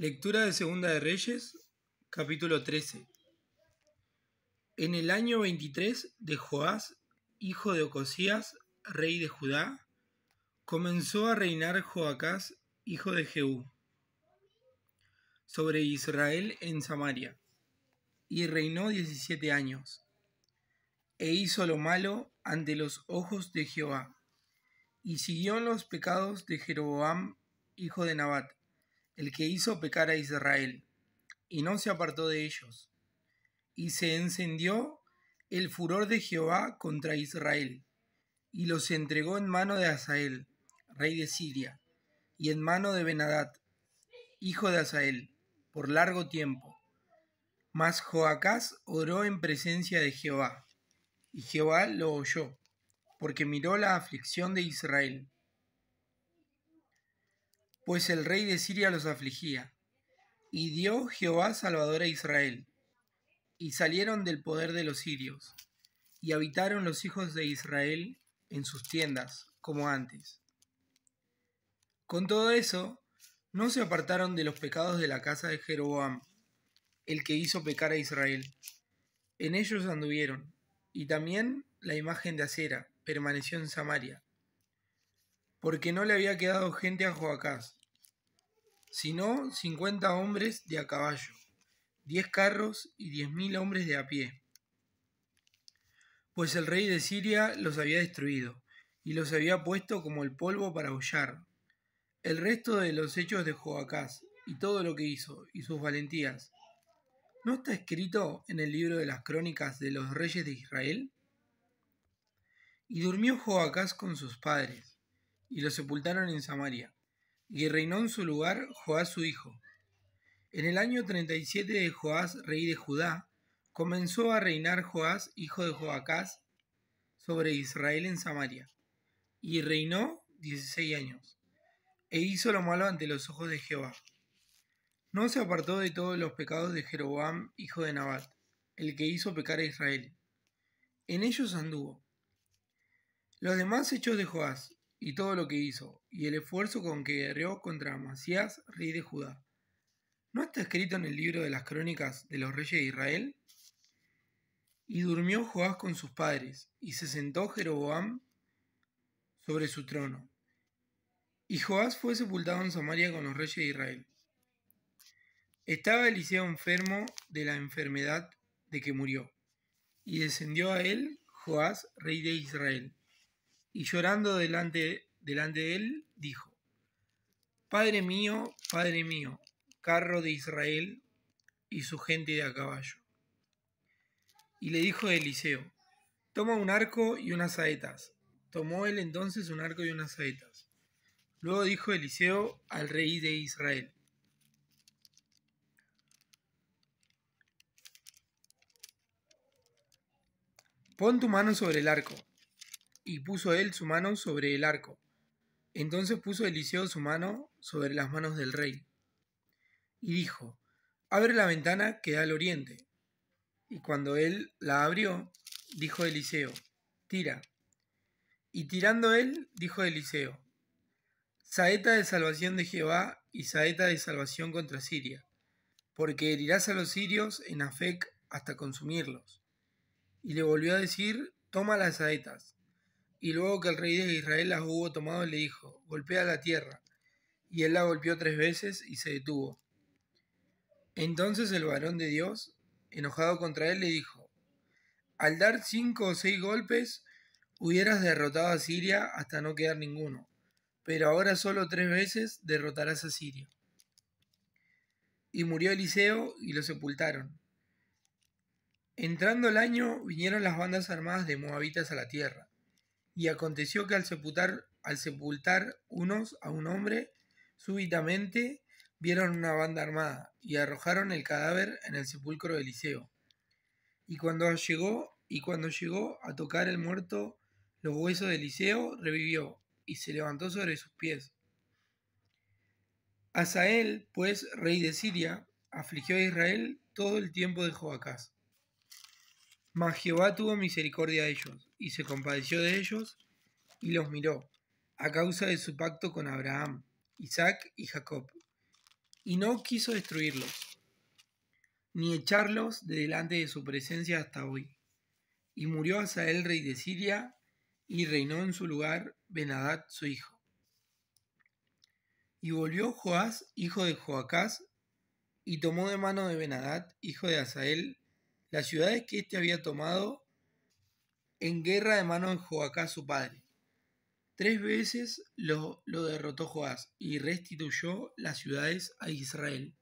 Lectura de Segunda de Reyes, capítulo 13. En el año 23 de Joás, hijo de Ocosías, rey de Judá, comenzó a reinar Joacás, hijo de Jeú, sobre Israel en Samaria, y reinó 17 años, e hizo lo malo ante los ojos de Jehová, y siguió los pecados de Jeroboam, hijo de Nabat el que hizo pecar a Israel, y no se apartó de ellos. Y se encendió el furor de Jehová contra Israel, y los entregó en mano de Asael, rey de Siria, y en mano de Benadad, hijo de Asael, por largo tiempo. Mas Joacás oró en presencia de Jehová, y Jehová lo oyó, porque miró la aflicción de Israel pues el rey de Siria los afligía. Y dio Jehová Salvador a Israel. Y salieron del poder de los sirios, y habitaron los hijos de Israel en sus tiendas, como antes. Con todo eso, no se apartaron de los pecados de la casa de Jeroboam, el que hizo pecar a Israel. En ellos anduvieron, y también la imagen de acera permaneció en Samaria, porque no le había quedado gente a Joacás, sino cincuenta hombres de a caballo, diez carros y diez mil hombres de a pie. Pues el rey de Siria los había destruido, y los había puesto como el polvo para aullar. El resto de los hechos de Joacás, y todo lo que hizo, y sus valentías, ¿no está escrito en el libro de las crónicas de los reyes de Israel? Y durmió Joacás con sus padres y lo sepultaron en Samaria. Y reinó en su lugar Joás su hijo. En el año 37 de Joás, rey de Judá, comenzó a reinar Joás, hijo de Joacás, sobre Israel en Samaria. Y reinó 16 años. E hizo lo malo ante los ojos de Jehová. No se apartó de todos los pecados de Jeroboam, hijo de Nabat, el que hizo pecar a Israel. En ellos anduvo. Los demás hechos de Joás, y todo lo que hizo, y el esfuerzo con que guerreó contra Amasías, rey de Judá. ¿No está escrito en el libro de las crónicas de los reyes de Israel? Y durmió Joás con sus padres, y se sentó Jeroboam sobre su trono. Y Joás fue sepultado en Samaria con los reyes de Israel. Estaba Eliseo enfermo de la enfermedad de que murió, y descendió a él Joás, rey de Israel y llorando delante, delante de él, dijo, Padre mío, Padre mío, carro de Israel y su gente de a caballo. Y le dijo Eliseo, toma un arco y unas saetas. Tomó él entonces un arco y unas saetas. Luego dijo Eliseo al rey de Israel, pon tu mano sobre el arco y puso él su mano sobre el arco. Entonces puso Eliseo su mano sobre las manos del rey. Y dijo, abre la ventana que da al oriente. Y cuando él la abrió, dijo Eliseo, tira. Y tirando él, dijo Eliseo, saeta de salvación de Jehová y saeta de salvación contra Siria, porque herirás a los sirios en Afec hasta consumirlos. Y le volvió a decir, toma las saetas. Y luego que el rey de Israel las hubo tomado, le dijo, golpea la tierra. Y él la golpeó tres veces y se detuvo. Entonces el varón de Dios, enojado contra él, le dijo, al dar cinco o seis golpes, hubieras derrotado a Siria hasta no quedar ninguno, pero ahora solo tres veces derrotarás a Siria. Y murió Eliseo y lo sepultaron. Entrando el año, vinieron las bandas armadas de Moabitas a la tierra y aconteció que al sepultar, al sepultar unos a un hombre, súbitamente vieron una banda armada y arrojaron el cadáver en el sepulcro de Eliseo. Y cuando llegó, y cuando llegó a tocar el muerto los huesos de Eliseo, revivió y se levantó sobre sus pies. Asael, pues, rey de Siria, afligió a Israel todo el tiempo de Joacás. Mas Jehová tuvo misericordia de ellos, y se compadeció de ellos, y los miró, a causa de su pacto con Abraham, Isaac y Jacob, y no quiso destruirlos, ni echarlos de delante de su presencia hasta hoy. Y murió Asael, rey de Siria, y reinó en su lugar Benadad, su hijo. Y volvió Joás, hijo de Joacás, y tomó de mano de Benadad, hijo de Asael, las ciudades que éste había tomado en guerra de mano de Joacá, su padre. Tres veces lo, lo derrotó Joás y restituyó las ciudades a Israel.